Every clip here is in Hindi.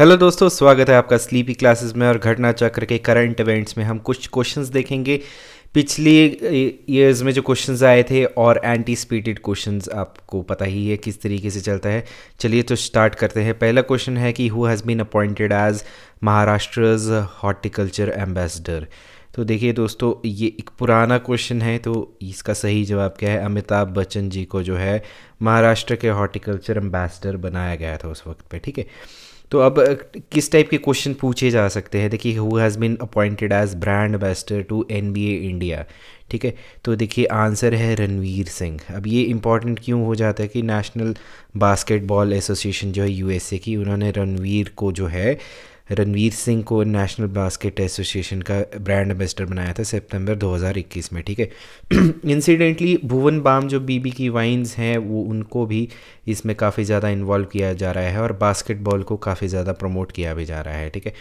हेलो दोस्तों स्वागत है आपका स्लीपी क्लासेस में और घटना चक्र के करंट इवेंट्स में हम कुछ क्वेश्चंस देखेंगे पिछले ईयर्स में जो क्वेश्चंस आए थे और एंटी स्पीडेड क्वेश्चंस आपको पता ही है किस तरीके से चलता है चलिए तो स्टार्ट करते हैं पहला क्वेश्चन है कि who has been appointed as Maharashtra's horticulture ambassador तो देखिए दोस्तों ये एक पुराना क्वेश्चन है तो इसका सही जवाब क्या है अमिताभ बच्चन जी को जो है महाराष्ट्र के हॉर्टिकल्चर एम्बेसडर बनाया गया था उस वक्त पे ठीक है तो अब किस टाइप के क्वेश्चन पूछे जा सकते हैं देखिए who has been appointed as brand ambassador to an India ठीक है तो देखिए आंसर है रणवीर सिंह अब ये इम्पॉर्टेंट क्यों हो जाता है कि नेशनल बास्केटबॉल एसोसिएशन जो है यूएसए की उन्होंने रणवीर को जो है रणवीर सिंह को नेशनल बास्केट एसोसिएशन का ब्रांड एम्बेसडर बनाया था सितंबर 2021 में ठीक है इंसिडेंटली भुवन बाम जो बीबी की वाइन्स हैं वो उनको भी इसमें काफ़ी ज़्यादा इन्वॉल्व किया जा रहा है और बास्केटबॉल को काफ़ी ज़्यादा प्रमोट किया भी जा रहा है ठीक है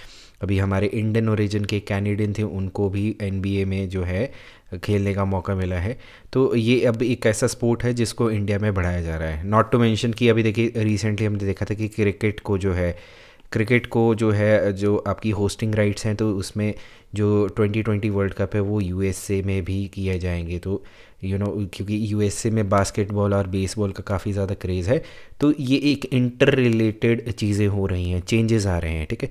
अभी हमारे इंडियन ओरिजिन के कैनेडियन थे उनको भी एन में जो है खेलने का मौका मिला है तो ये अब एक ऐसा स्पोर्ट है जिसको इंडिया में बढ़ाया जा रहा है नॉट टू मेंशन कि अभी देखिए रिसेंटली हमने देखा था कि क्रिकेट को जो है क्रिकेट को जो है जो आपकी होस्टिंग राइट्स हैं तो उसमें जो 2020 वर्ल्ड कप है वो यूएसए में भी किए जाएंगे तो यू you नो know, क्योंकि यूएसए में बास्केटबॉल और बेसबॉल का काफ़ी ज़्यादा क्रेज़ है तो ये एक इंटर रिलेटेड चीज़ें हो रही हैं चेंजेस आ रहे हैं ठीक है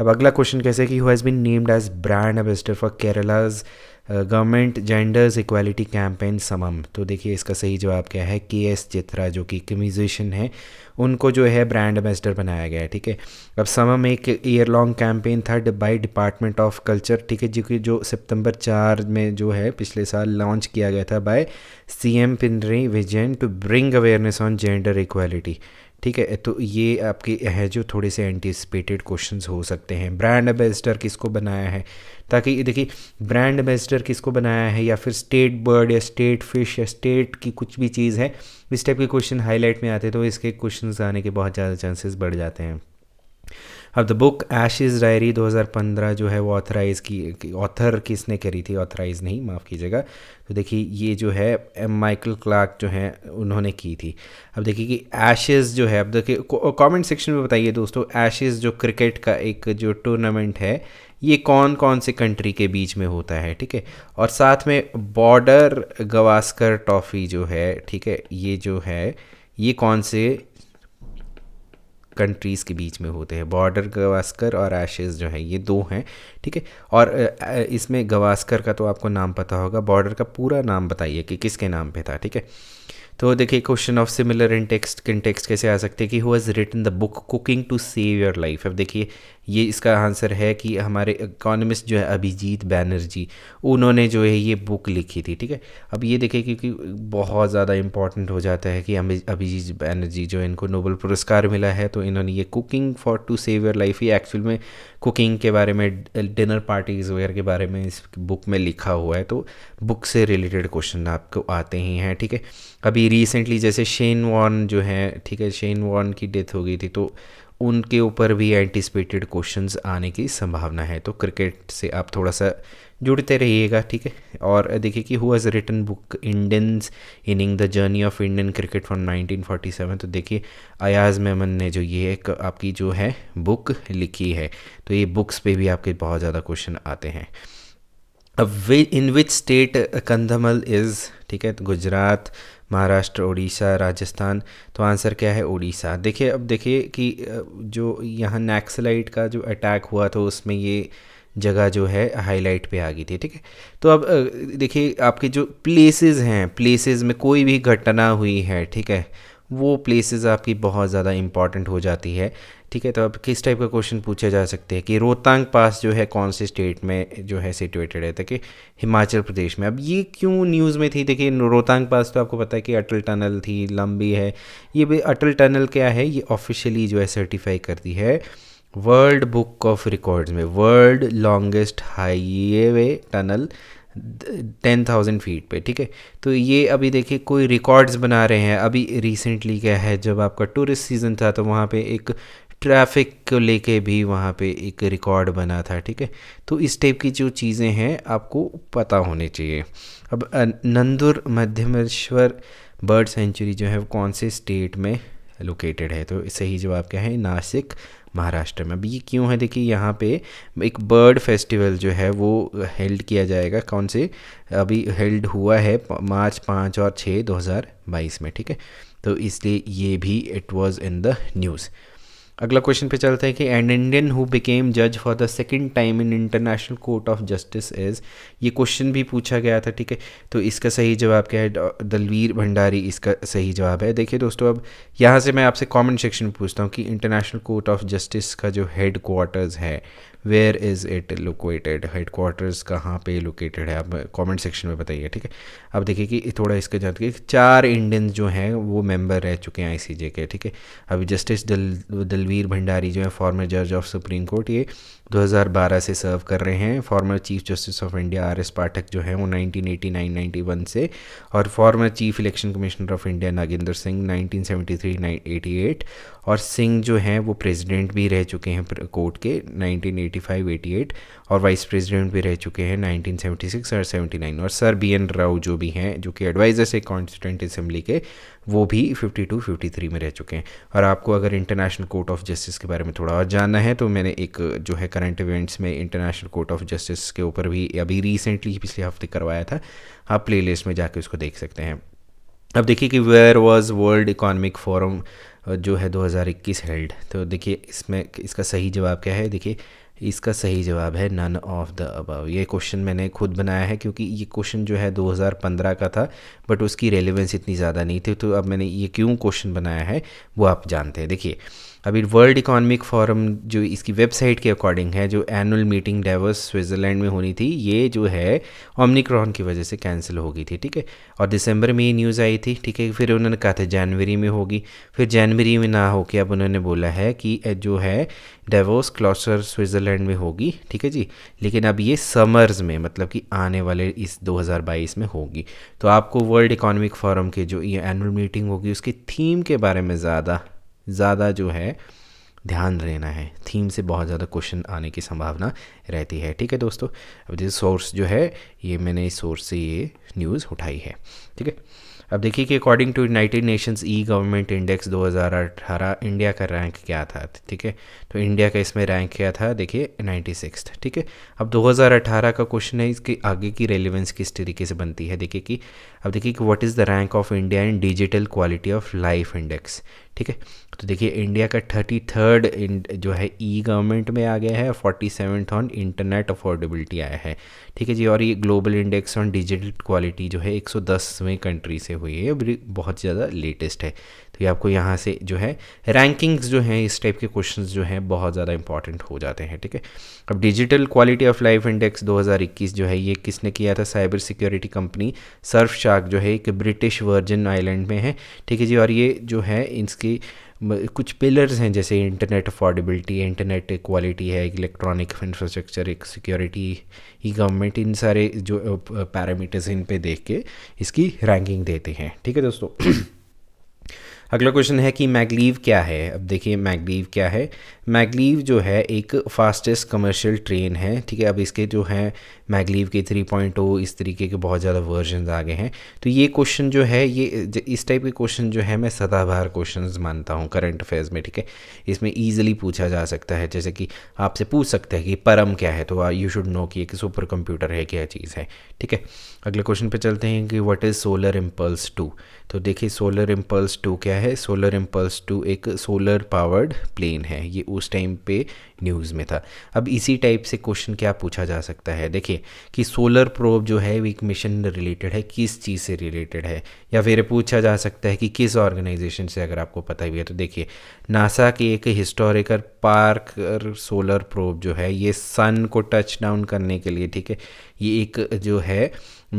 अब अगला क्वेश्चन कैसे कि who has been named as brand ambassador for Kerala's government genders equality campaign Samam तो देखिए इसका सही जवाब क्या है के एस चित्रा जो कि म्यूजिशियन है उनको जो है ब्रांड एम्बेसडर बनाया गया है ठीक है अब समम एक ईयर लॉन्ग कैंपेन था बाय डिपार्टमेंट ऑफ कल्चर ठीक है जो कि जो सितंबर चार में जो है पिछले साल लॉन्च किया गया था by C M Pinarayi Vijayan to bring awareness on gender equality ठीक है तो ये आपके हैं जो थोड़े से एंटिसपेटेड क्वेश्चंस हो सकते हैं ब्रांड एम्बेसडर किसको बनाया है ताकि ये देखिए ब्रांड एम्बेसडर किसको बनाया है या फिर स्टेट बर्ड या स्टेट फिश या स्टेट की कुछ भी चीज़ है इस टाइप के क्वेश्चन हाईलाइट में आते हैं तो इसके क्वेश्चन आने के बहुत ज़्यादा चांसेस बढ़ जाते हैं अब द बुक एशिज़ डायरी 2015 जो है वो ऑथराइज़ की ऑथर किसने करी थी ऑथराइज़ नहीं माफ़ कीजिएगा तो देखिए ये जो है एम माइकल क्लार्क जो हैं उन्होंने की थी अब देखिए कि एशेज़ जो है अब देखिए कमेंट सेक्शन में बताइए दोस्तों एशेज़ जो क्रिकेट का एक जो टूर्नामेंट है ये कौन कौन से कंट्री के बीच में होता है ठीक है और साथ में बॉर्डर गवास्कर ट्रॉफी जो है ठीक है ये जो है ये कौन से कंट्रीज़ के बीच में होते हैं बॉर्डर गवास्कर और एशेज जो है ये दो हैं ठीक है और इसमें गवास्कर का तो आपको नाम पता होगा बॉर्डर का पूरा नाम बताइए कि किसके नाम पे था ठीक है तो देखिए question of similar in text in text कैसे आ सकते हैं कि who has written the book cooking to save your life अब देखिए ये इसका आंसर है कि हमारे इकोनमिस्ट जो है अभिजीत बैनर्जी उन्होंने जो है ये बुक लिखी थी ठीक है अब ये देखें क्योंकि बहुत ज़्यादा इंपॉर्टेंट हो जाता है कि हमें अभिजीत बैनर्जी जो इनको नोबल पुरस्कार मिला है तो इन्होंने ये cooking for to save your life ये एक्चुअल में कुकिंग के बारे में डिनर पार्टीज़ वगैरह के बारे में इस बुक में लिखा हुआ है तो बुक से रिलेटेड क्वेश्चन आपको आते ही हैं ठीक है अभी रिसेंटली जैसे शेन वॉन जो है ठीक है शेन वॉन की डेथ हो गई थी तो उनके ऊपर भी एंटिसपेटेड क्वेश्चन आने की संभावना है तो क्रिकेट से आप थोड़ा सा जुड़ते रहिएगा ठीक है और देखिए कि has written book Indians inning the journey of Indian cricket from 1947 तो देखिए अयाज़ मेमन ने जो ये एक आपकी जो है बुक लिखी है तो ये बुक्स पे भी आपके बहुत ज़्यादा क्वेश्चन आते हैं अब इन विच स्टेट कंधमल इज़ ठीक है तो गुजरात महाराष्ट्र उड़ीसा राजस्थान तो आंसर क्या है उड़ीसा देखिए अब देखिए कि जो यहाँ नैक्सलाइट का जो अटैक हुआ था उसमें ये जगह जो है हाईलाइट पे आ गई थी ठीक है तो अब देखिए आपके जो प्लेसेस हैं प्लेसेस में कोई भी घटना हुई है ठीक है वो प्लेसेस आपकी बहुत ज़्यादा इंपॉर्टेंट हो जाती है ठीक है तो अब किस टाइप का क्वेश्चन पूछे जा सकते हैं कि रोहतांग पास जो है कौन से स्टेट में जो है सिचुएटेड है देखिए हिमाचल प्रदेश में अब ये क्यों न्यूज़ में थी देखिए रोहतांग पास तो आपको पता है कि अटल टनल थी लंबी है ये भी अटल टनल क्या है ये ऑफिशियली जो है सर्टिफाई करती है वर्ल्ड बुक ऑफ रिकॉर्ड्स में world longest highway tunnel ten thousand feet पे ठीक है तो ये अभी देखिए कोई रिकॉर्ड्स बना रहे हैं अभी रिसेंटली क्या है जब आपका टूरिस्ट सीज़न था तो वहाँ पे एक ट्रैफिक को लेके भी वहाँ पे एक रिकॉर्ड बना था ठीक है तो इस टाइप की जो चीज़ें हैं आपको पता होने चाहिए अब नंदुर मध्यमेश्वर बर्ड सेंचुरी जो है वो कौन से स्टेट में लोकेटेड है तो सही जवाब क्या है नासिक महाराष्ट्र में अब ये क्यों है देखिए यहाँ पे एक बर्ड फेस्टिवल जो है वो हेल्ड किया जाएगा कौन से अभी हेल्ड हुआ है मार्च पाँच और छः 2022 में ठीक है तो इसलिए ये भी it was in the news अगला क्वेश्चन पे चलते हैं कि एन इंडियन हु बिकेम जज for the second time in international court of justice is ये क्वेश्चन भी पूछा गया था ठीक है तो इसका सही जवाब क्या है दलवीर भंडारी इसका सही जवाब है देखिए दोस्तों अब यहाँ से मैं आपसे कॉमेंट सेक्शन में पूछता हूँ कि इंटरनेशनल कोर्ट ऑफ जस्टिस का जो हेड क्वार्टर्स है where is it located headquarters कहाँ पे लोकेटेड है आप कॉमेंट सेक्शन में बताइए ठीक है अब देखिए कि थोड़ा इसका जानते चार इंडियन जो हैं वो मेम्बर रह चुके हैं आई के ठीक है अभी जस्टिस दल दलवीर रणवीर भंडारी जो है फॉर्मर जज ऑफ सुप्रीम कोर्ट ये 2012 से सर्व कर रहे हैं former chief justice of India R S Pathak जो हैं वो 1989-91 से और former chief election commissioner of India Nagendra Singh 1973-88 और सिंह जो हैं वो प्रेसिडेंट भी रह चुके हैं कोर्ट के 1985-88 और वाइस प्रेसिडेंट भी रह चुके हैं 1976 और 79 और सर बी एन राव जो भी हैं जो कि एडवाइज़र से कॉन्स्टिट्यूंट असम्बली के वो भी 52 53 में रह चुके हैं और आपको अगर इंटरनेशनल कोर्ट ऑफ जस्टिस के बारे में थोड़ा और जानना है तो मैंने एक जो है करंट इवेंट्स में इंटरनेशनल कोर्ट ऑफ जस्टिस के ऊपर भी अभी रिसेंटली पिछले हफ्ते करवाया था आप प्ले लिस्ट में जाके उसको देख सकते हैं अब देखिए कि where was world economic forum जो है 2021 हेल्ड तो देखिए इसमें इसका सही जवाब क्या है देखिए इसका सही जवाब है नन ऑफ द अबव ये क्वेश्चन मैंने खुद बनाया है क्योंकि ये क्वेश्चन जो है 2015 का था बट उसकी रेलिवेंस इतनी ज़्यादा नहीं थी तो अब मैंने ये क्यों क्वेश्चन बनाया है वो आप जानते हैं देखिए अभी वर्ल्ड इकोनॉमिक फोरम जो इसकी वेबसाइट के अकॉर्डिंग है जो एनुअल मीटिंग डेवर्स स्विट्ज़रलैंड में होनी थी ये जो है ओमनिक्रॉन की वजह से कैंसिल हो गई थी ठीक है और दिसंबर में ये न्यूज़ आई थी ठीक है फिर उन्होंने कहा था जनवरी में होगी फिर जनवरी में ना होके अब उन्होंने बोला है कि जो है डेवोस क्लॉस्टर स्विट्ज़रलैंड में होगी ठीक है जी लेकिन अब ये समर्स में मतलब कि आने वाले इस 2022 में होगी तो आपको वर्ल्ड इकोनॉमिक फोरम के जो ये एनुअल मीटिंग होगी उसकी थीम के बारे में ज़्यादा ज़्यादा जो है ध्यान रहना है थीम से बहुत ज़्यादा क्वेश्चन आने की संभावना रहती है ठीक है दोस्तों अब जैसे सोर्स जो है ये मैंने इस सोर्स से ये न्यूज़ उठाई है ठीक है अब देखिए कि according to united nations E government index 2018 India का रैंक क्या था ठीक है तो इंडिया का इसमें रैंक क्या था देखिए नाइन्टी सिक्स ठीक है अब 2018 का क्वेश्चन है इसके आगे की रेलिवेंस किस तरीके से बनती है देखिए कि अब देखिए कि what is the rank of India in digital quality of life index ठीक है तो देखिए इंडिया का थर्टी थर्ड जो है ई गवर्नमेंट में आ गया है forty seventh on internet affordability आया है ठीक है जी और ये global index on digital quality जो है एक सौ दसवें कंट्री से हुई है अभी बहुत ज़्यादा लेटेस्ट है तो ये आपको यहाँ से जो है रैंकिंग्स जो हैं इस टाइप के क्वेश्चन जो हैं बहुत ज़्यादा इंपॉर्टेंट हो जाते हैं ठीक है अब digital quality of life index 2021 जो है ये किसने किया था cyber security company Surfshark जो है एक ब्रिटिश वर्जन आइलैंड में है ठीक है जी और ये जो है इस इसके कुछ पिलर्स हैं जैसे इंटरनेट अफोर्डेबिलिटी इंटरनेट क्वालिटी है इलेक्ट्रॉनिक इंफ्रास्ट्रक्चर एक सिक्योरिटी ही गवर्नमेंट इन सारे जो पैरामीटर्स इन पे देख के इसकी रैंकिंग देते हैं ठीक है दोस्तों अगला क्वेश्चन है कि मैगलीव क्या है अब देखिए मैगलीव क्या है मैगलीव जो है एक फास्टेस्ट कमर्शियल ट्रेन है ठीक है अब इसके जो है मैगलीव के थ्री पॉइंट ओ इस तरीके के बहुत ज़्यादा वर्जन आ गए हैं तो ये क्वेश्चन जो है ये इस टाइप के क्वेश्चन जो है मैं सदाबहार क्वेश्चन मानता हूँ करंट अफेयर्स में ठीक है इसमें ईजिली पूछा जा सकता है जैसे कि आपसे पूछ सकते हैं कि परम क्या है तो यू शुड नो कि एक सुपर कंप्यूटर है क्या चीज़ है ठीक है अगले क्वेश्चन पे चलते हैं कि what is solar impulse two तो देखिए सोलर इम्पल्स टू क्या है सोलर इम्पल्स टू एक सोलर पावर्ड प्लेन है ये उस टाइम पे न्यूज़ में था अब इसी टाइप से क्वेश्चन क्या पूछा जा सकता है देखिए कि सोलर प्रोब जो है वो एक मिशन रिलेटेड है किस चीज़ से रिलेटेड है या फिर पूछा जा सकता है कि किस ऑर्गेनाइजेशन से अगर आपको पता ही है तो देखिए नासा के एक हिस्टोरिकल पार्क सोलर प्रोब जो है ये सन को टच डाउन करने के लिए ठीक है ये एक जो है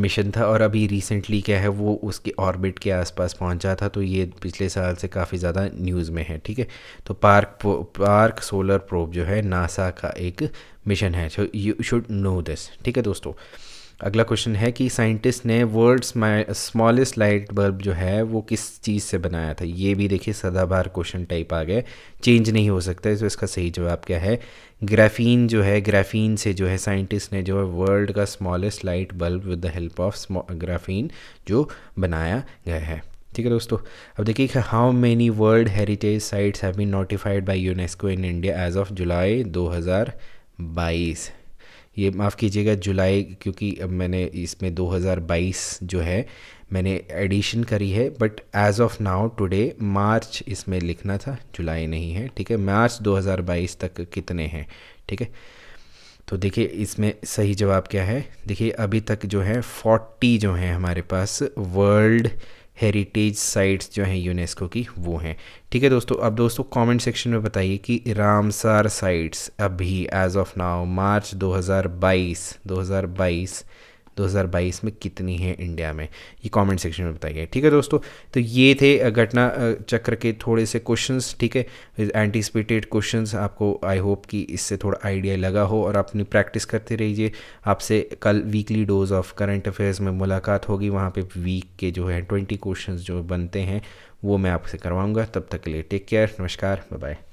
मिशन था और अभी रिसेंटली क्या है वो उसके ऑर्बिट के आसपास पहुंचा था तो ये पिछले साल से काफ़ी ज़्यादा न्यूज़ में है ठीक है तो पार्क पार्क सोलर प्रोब जो है नासा का एक मिशन है यू शुड नो दिस ठीक है दोस्तों अगला क्वेश्चन है कि साइंटिस्ट ने वर्ल्ड स्मॉलेस्ट लाइट बल्ब जो है वो किस चीज़ से बनाया था ये भी देखिए सदाबहार क्वेश्चन टाइप आ गए चेंज नहीं हो सकता है तो इसका सही जवाब क्या है ग्राफीन जो है ग्राफीन से जो है साइंटिस्ट ने जो है वर्ल्ड का smallest light bulb with the help of graphene जो बनाया गया है ठीक है दोस्तों अब देखिए how many world heritage sites have been notified by UNESCO in India as of July 2022 ये माफ़ कीजिएगा जुलाई क्योंकि अब मैंने इसमें 2022 जो है मैंने एडिशन करी है but as of now today March इसमें लिखना था जुलाई नहीं है ठीक है मार्च 2022 तक कितने हैं ठीक है तो देखिए इसमें सही जवाब क्या है देखिए अभी तक जो है 40 जो हैं हमारे पास वर्ल्ड हेरिटेज साइट्स जो हैं यूनेस्को की वो हैं ठीक है दोस्तों अब दोस्तों कमेंट सेक्शन में बताइए कि रामसार साइट्स अभी एज ऑफ नाउ मार्च 2022 2022 2022 में कितनी है इंडिया में ये कमेंट सेक्शन में बताइए ठीक है दोस्तों तो ये थे घटना चक्र के थोड़े से क्वेश्चंस ठीक है एंटिसिपेटेड क्वेश्चंस आपको आई होप कि इससे थोड़ा आइडिया लगा हो और अपनी प्रैक्टिस करते रहिए आपसे कल weekly dose of current affairs में मुलाकात होगी वहाँ पर वीक के जो है ट्वेंटी क्वेश्चन जो बनते हैं वो मैं आपसे करवाऊँगा तब तक के लिए टेक केयर नमस्कार बाय